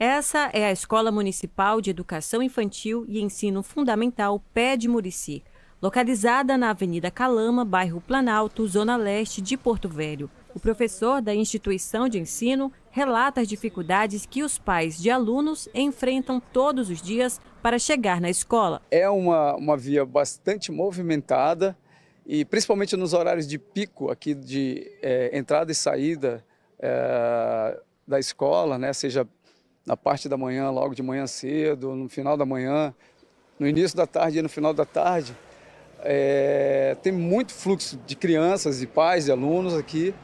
Essa é a Escola Municipal de Educação Infantil e Ensino Fundamental Pé de Murici, localizada na Avenida Calama, bairro Planalto, zona leste de Porto Velho. O professor da instituição de ensino relata as dificuldades que os pais de alunos enfrentam todos os dias para chegar na escola. É uma, uma via bastante movimentada e principalmente nos horários de pico aqui de é, entrada e saída é, da escola, né, seja na parte da manhã, logo de manhã cedo, no final da manhã, no início da tarde e no final da tarde. É, tem muito fluxo de crianças e pais e alunos aqui,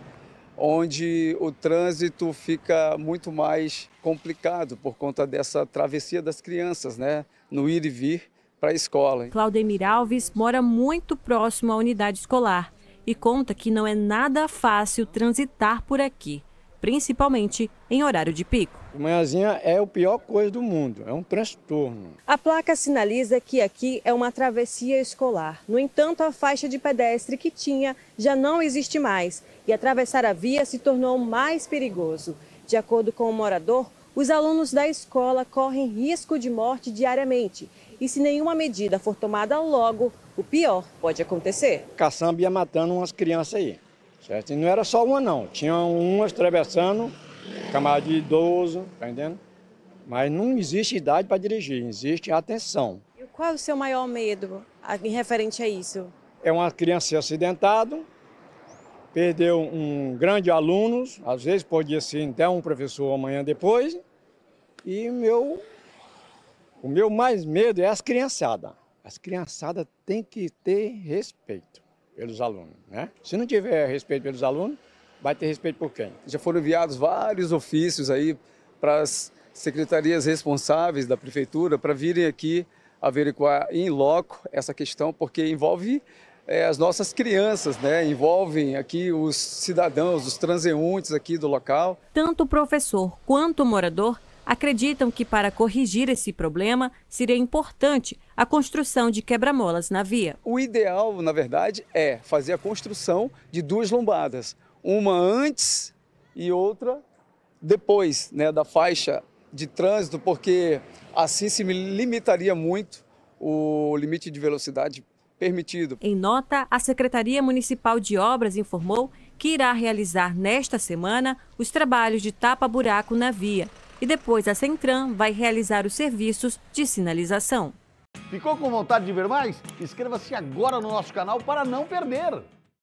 onde o trânsito fica muito mais complicado por conta dessa travessia das crianças, né? No ir e vir para a escola. Claudemir Alves mora muito próximo à unidade escolar e conta que não é nada fácil transitar por aqui principalmente em horário de pico. Manhãzinha é a pior coisa do mundo, é um transtorno. A placa sinaliza que aqui é uma travessia escolar. No entanto, a faixa de pedestre que tinha já não existe mais e atravessar a via se tornou mais perigoso. De acordo com o morador, os alunos da escola correm risco de morte diariamente e se nenhuma medida for tomada logo, o pior pode acontecer. Caçamba ia matando umas crianças aí. Certo? E não era só uma, não. Tinha umas atravessando, camarada de idoso, tá entendendo? Mas não existe idade para dirigir, existe atenção. E qual é o seu maior medo em referente a isso? É uma criança acidentada, perdeu um grande aluno, às vezes podia ser até um professor amanhã depois. E meu, o meu mais medo é as criançadas. As criançadas têm que ter respeito pelos alunos. Né? Se não tiver respeito pelos alunos, vai ter respeito por quem? Já foram enviados vários ofícios aí para as secretarias responsáveis da prefeitura para virem aqui averiguar em loco essa questão, porque envolve é, as nossas crianças, né? envolvem aqui os cidadãos, os transeuntes aqui do local. Tanto o professor quanto o morador acreditam que para corrigir esse problema seria importante a construção de quebra-molas na via. O ideal, na verdade, é fazer a construção de duas lombadas, uma antes e outra depois né, da faixa de trânsito, porque assim se limitaria muito o limite de velocidade permitido. Em nota, a Secretaria Municipal de Obras informou que irá realizar nesta semana os trabalhos de tapa-buraco na via, e depois a Centran vai realizar os serviços de sinalização. Ficou com vontade de ver mais? Inscreva-se agora no nosso canal para não perder!